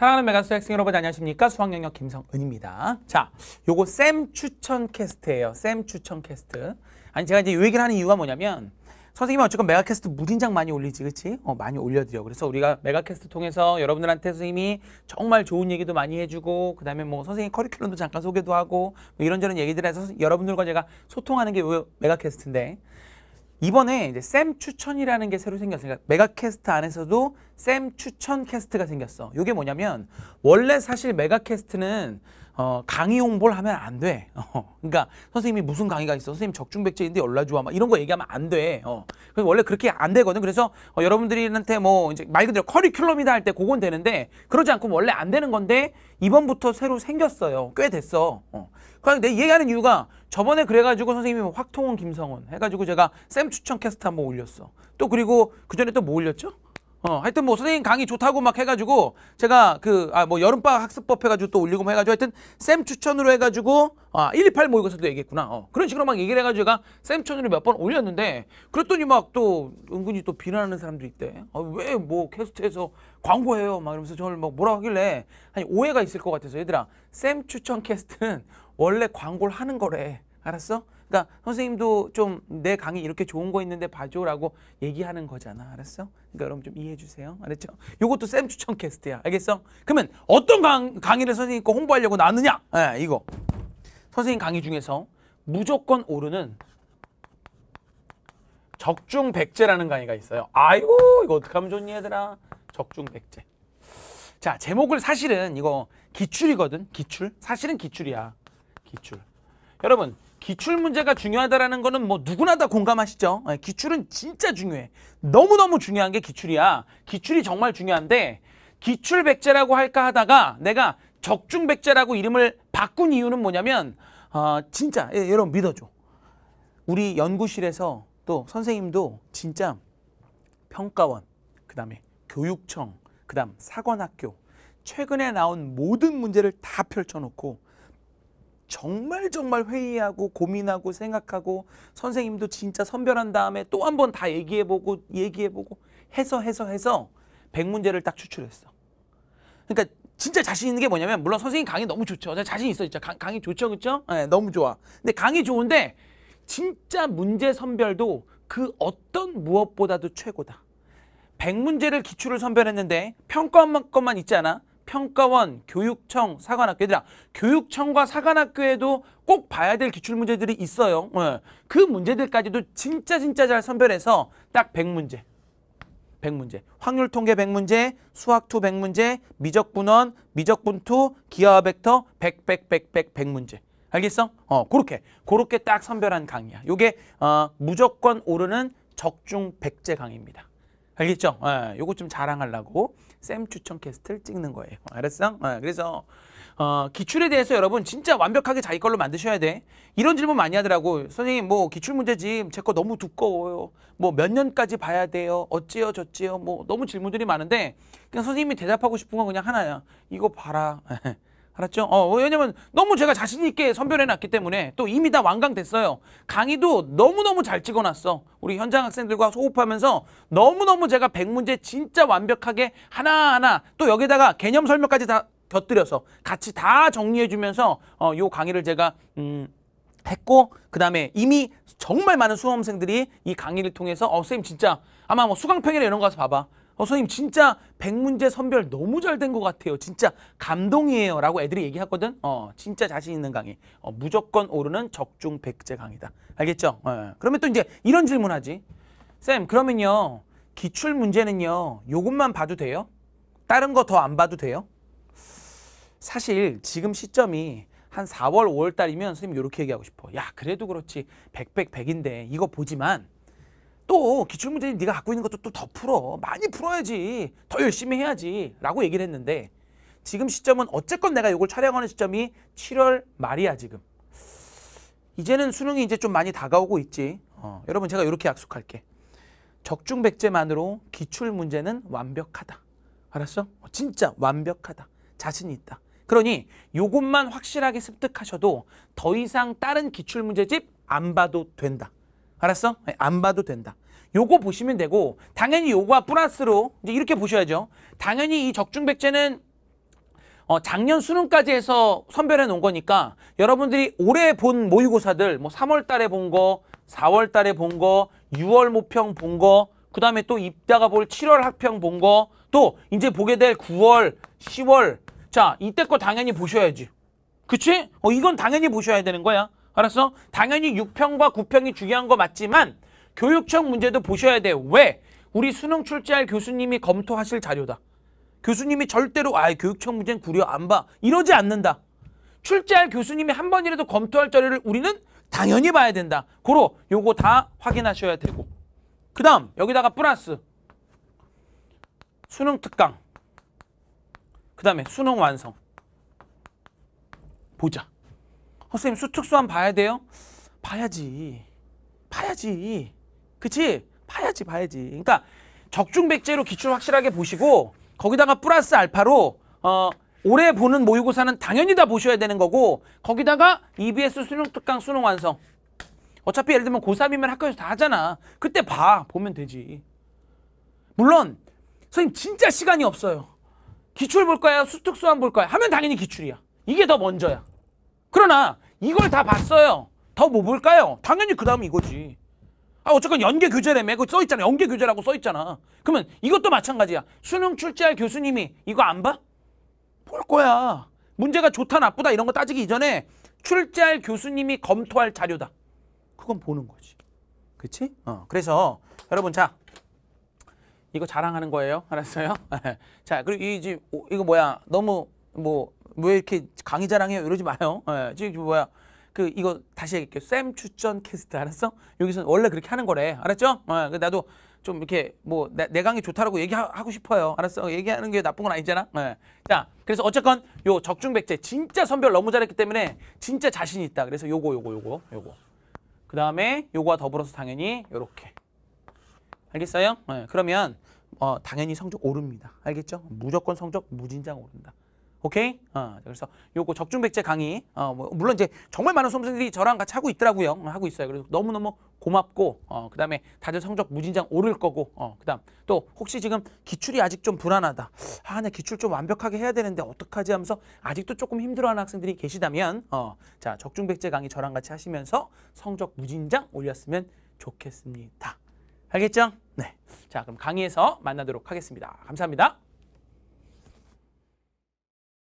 사랑하는 메가스 학생 여러분 안녕하십니까? 수학 영역 김성은입니다. 자, 요거 쌤 추천 캐스트예요. 쌤 추천 캐스트. 아니 제가 이제 요 얘기를 하는 이유가 뭐냐면 선생님 어쨌건 메가캐스트 무진장 많이 올리지 그치? 어, 많이 올려드려 그래서 우리가 메가캐스트 통해서 여러분들한테 선생님이 정말 좋은 얘기도 많이 해주고 그 다음에 뭐 선생님 커리큘럼도 잠깐 소개도 하고 뭐 이런저런 얘기들 해서 여러분들과 제가 소통하는 게 메가캐스트인데 이번에 이제 쌤 추천이라는 게 새로 생겼으니까 그러니까 메가캐스트 안에서도 쌤 추천 캐스트가 생겼어. 이게 뭐냐면 원래 사실 메가캐스트는 어, 강의 홍보를 하면 안 돼. 어, 그러니까 선생님이 무슨 강의가 있어? 선생님 적중백제인데 연락 좋아. 막 이런 거 얘기하면 안 돼. 어, 그래서 원래 그렇게 안 되거든. 그래서 어, 여러분들한테 뭐 이제 말 그대로 커리큘럼이다 할 때 그건 되는데 그러지 않고 원래 안 되는 건데 이번부터 새로 생겼어요. 꽤 됐어. 어. 그러니까 내 얘기하는 이유가 저번에 그래가지고 선생님이 뭐 확통은김성훈 해가지고 제가 쌤 추천 캐스트 한번 올렸어. 또 그리고 그 전에 또 뭐 올렸죠? 어, 하여튼 뭐 선생님 강의 좋다고 막 해가지고 제가 그, 아, 뭐 여름방학 학습법 해가지고 또 올리고 뭐 해가지고 하여튼 쌤 추천으로 해가지고 아, 128 모의고사도 얘기했구나. 어, 그런 식으로 막 얘기를 해가지고 제가 쌤 추천으로 몇 번 올렸는데 그랬더니 막 또 은근히 또 비난하는 사람도 있대. 아, 왜뭐 캐스트에서 광고해요? 막 이러면서 저를 막 뭐라 하길래 아니 오해가 있을 것 같아서 얘들아 쌤 추천 캐스트는 원래 광고를 하는 거래. 알았어? 그러니까 선생님도 좀 내 강의 이렇게 좋은 거 있는데 봐줘라고 얘기하는 거잖아. 알았어? 그러니까 여러분 좀 이해해 주세요. 알았죠? 요것도 쌤 추천 캐스트야. 알겠어? 그러면 어떤 강, 강의를 선생님 거 홍보하려고 나느냐? 네, 예, 이거. 선생님 강의 중에서 무조건 오르는 적중 백제라는 강의가 있어요. 아이고 이거 어떡하면 좋니 얘들아. 적중 백제. 자 제목을 사실은 이거 기출이거든. 기출. 사실은 기출이야. 기출. 여러분 기출 문제가 중요하다라는 거는 뭐 누구나 다 공감하시죠. 예, 기출은 진짜 중요해. 너무너무 중요한 게 기출이야. 기출이 정말 중요한데 기출 백제라고 할까 하다가 내가 적중 백제라고 이름을 바꾼 이유는 뭐냐면 어, 진짜 예, 여러분 믿어줘. 우리 연구실에서 또 선생님도 진짜 평가원, 그다음에 교육청, 그다음 사관학교 최근에 나온 모든 문제를 다 펼쳐놓고 정말 정말 회의하고 고민하고 생각하고 선생님도 진짜 선별한 다음에 또 한 번 다 얘기해보고 얘기해보고 해서 해서 해서 100문제를 딱 추출했어. 그러니까 진짜 자신 있는 게 뭐냐면 물론 선생님 강의 너무 좋죠. 자신 있어 진짜 강, 강의 좋죠 그렇죠? 네, 너무 좋아. 근데 강의 좋은데 진짜 문제 선별도 그 어떤 무엇보다도 최고다. 100문제를 기출을 선별했는데 평가한 것만 있지 않아? 평가원, 교육청, 사관학교들이랑 교육청과 사관학교에도 꼭 봐야 될 기출문제들이 있어요. 예. 그 문제들까지도 진짜 진짜 잘 선별해서 딱 100문제. 100문제. 확률 통계 100문제, 수학 투 100문제, 미적분원, 미적분 투 기하 와 벡터 100 100 100 100 100문제. 알겠어? 어, 그렇게. 그렇게 딱 선별한 강의야. 요게 어, 무조건 오르는 적중 백제 강의입니다. 알겠죠? 예, 요거 좀 자랑하려고 쌤 추천 캐스트를 찍는 거예요. 알았어? 예, 그래서 어, 기출에 대해서 여러분 진짜 완벽하게 자기 걸로 만드셔야 돼. 이런 질문 많이 하더라고. 선생님 뭐 기출 문제집 제거 너무 두꺼워요. 뭐 몇 년까지 봐야 돼요. 어찌요 저찌요 뭐 너무 질문들이 많은데 그냥 선생님이 대답하고 싶은 건 그냥 하나야. 이거 봐라. 알았죠? 어, 왜냐면 너무 제가 자신 있게 선별해놨기 때문에 또 이미 다 완강됐어요. 강의도 너무너무 잘 찍어놨어. 우리 현장 학생들과 소급하면서 너무너무 제가 백문제 진짜 완벽하게 하나하나 또 여기다가 개념 설명까지 다 곁들여서 같이 다 정리해주면서 어, 요 강의를 제가 음, 했고 그 다음에 이미 정말 많은 수험생들이 이 강의를 통해서 어, 선생님 진짜 아마 뭐 수강평이나 이런 거 가서 봐봐. 어, 선생님 진짜 백문제 선별 너무 잘 된 것 같아요. 진짜 감동이에요. 라고 애들이 얘기하거든. 어, 진짜 자신 있는 강의. 어, 무조건 오르는 적중 백제 강의다. 알겠죠? 어, 예. 그러면 또 이제 이런 질문하지. 쌤 그러면요. 기출 문제는요. 요것만 봐도 돼요? 다른 거 더 안 봐도 돼요? 사실 지금 시점이 한 4월, 5월 달이면 선생님 이렇게 얘기하고 싶어. 야 그래도 그렇지. 백백백인데 이거 보지만 또 기출문제 네가 갖고 있는 것도 또 더 풀어. 많이 풀어야지. 더 열심히 해야지. 라고 얘기를 했는데 지금 시점은 어쨌건 내가 이걸 촬영하는 시점이 7월 말이야 지금. 이제는 수능이 이제 좀 많이 다가오고 있지. 어, 여러분 제가 이렇게 약속할게. 적중백제만으로 기출문제는 완벽하다. 알았어? 어, 진짜 완벽하다. 자신 있다. 그러니 이것만 확실하게 습득하셔도 더 이상 다른 기출문제집 안 봐도 된다. 알았어? 안 봐도 된다. 요거 보시면 되고 당연히 요거와 플러스로 이제 이렇게 보셔야죠. 당연히 이 적중백제는 어, 작년 수능까지 해서 선별해 놓은 거니까 여러분들이 올해 본 모의고사들 뭐 3월 달에 본 거, 4월 달에 본 거, 6월 모평 본 거, 그 다음에 또 입다가 볼 7월 학평 본 거, 또 이제 보게 될 9월, 10월. 자, 이때 거 당연히 보셔야지. 그치? 어, 이건 당연히 보셔야 되는 거야. 알았어? 당연히 6평과 9평이 중요한 거 맞지만 교육청 문제도 보셔야 돼. 왜? 우리 수능 출제할 교수님이 검토하실 자료다. 교수님이 절대로 아 교육청 문제는 구려 안 봐. 이러지 않는다. 출제할 교수님이 한 번이라도 검토할 자료를 우리는 당연히 봐야 된다. 고로 요거 다 확인하셔야 되고. 그 다음 여기다가 플러스 수능 특강 그 다음에 수능 완성 보자. 선생님 수특수한 봐야 돼요? 봐야지. 봐야지. 그치? 봐야지 봐야지. 그러니까 적중백제로 기출 확실하게 보시고 거기다가 플러스 알파로 어 올해 보는 모의고사는 당연히 다 보셔야 되는 거고 거기다가 EBS 수능특강 수능 완성 어차피 예를 들면 고3이면 학교에서 다 하잖아 그때 봐 보면 되지 물론 선생님 진짜 시간이 없어요 기출 볼 거야 수특수한 볼 거야 하면 당연히 기출이야 이게 더 먼저야 그러나 이걸 다 봤어요. 더 뭐 볼까요? 당연히 그 다음 이거지. 아 어쨌건 연계 교재라며 그거 써있잖아. 연계 교재라고 써있잖아. 그러면 이것도 마찬가지야. 수능 출제할 교수님이 이거 안 봐? 볼 거야. 문제가 좋다 나쁘다 이런 거 따지기 이전에 출제할 교수님이 검토할 자료다. 그건 보는 거지. 그치? 어, 그래서 여러분 자 이거 자랑하는 거예요. 알았어요? 자 그리고 이, 이거 뭐야 너무 뭐왜 이렇게 강의 자랑해요? 이러지 마요. 예, 지금 뭐야. 그 이거 다시 얘기할게요. 쌤 추천 캐스트 알았어? 여기서 원래 그렇게 하는 거래. 알았죠? 예, 그 나도 좀 이렇게 뭐 내 강의 좋다라고 얘기하고 싶어요. 알았어. 얘기하는 게 나쁜 건 아니잖아. 네. 자, 그래서 어쨌건 요 적중백제 진짜 선별 너무 잘했기 때문에 진짜 자신 있다. 그래서 요거 요거 요거 요거. 그 다음에 요거와 더불어서 당연히 요렇게. 알겠어요? 네. 그러면 어, 당연히 성적 오릅니다. 알겠죠? 무조건 성적 무진장 오른다. 오케이? 어, 그래서 요거 적중백제 강의 어, 뭐 물론 이제 정말 많은 수험생들이 저랑 같이 하고 있더라고요. 어, 하고 있어요. 그래서 너무너무 고맙고 어, 그다음에 다들 성적 무진장 오를 거고 어, 그다음 또 혹시 지금 기출이 아직 좀 불안하다. 아, 나 기출 좀 완벽하게 해야 되는데 어떡하지 하면서 아직도 조금 힘들어하는 학생들이 계시다면 어, 자, 적중백제 강의 저랑 같이 하시면서 성적 무진장 올렸으면 좋겠습니다. 알겠죠? 네. 자, 그럼 강의에서 만나도록 하겠습니다. 감사합니다.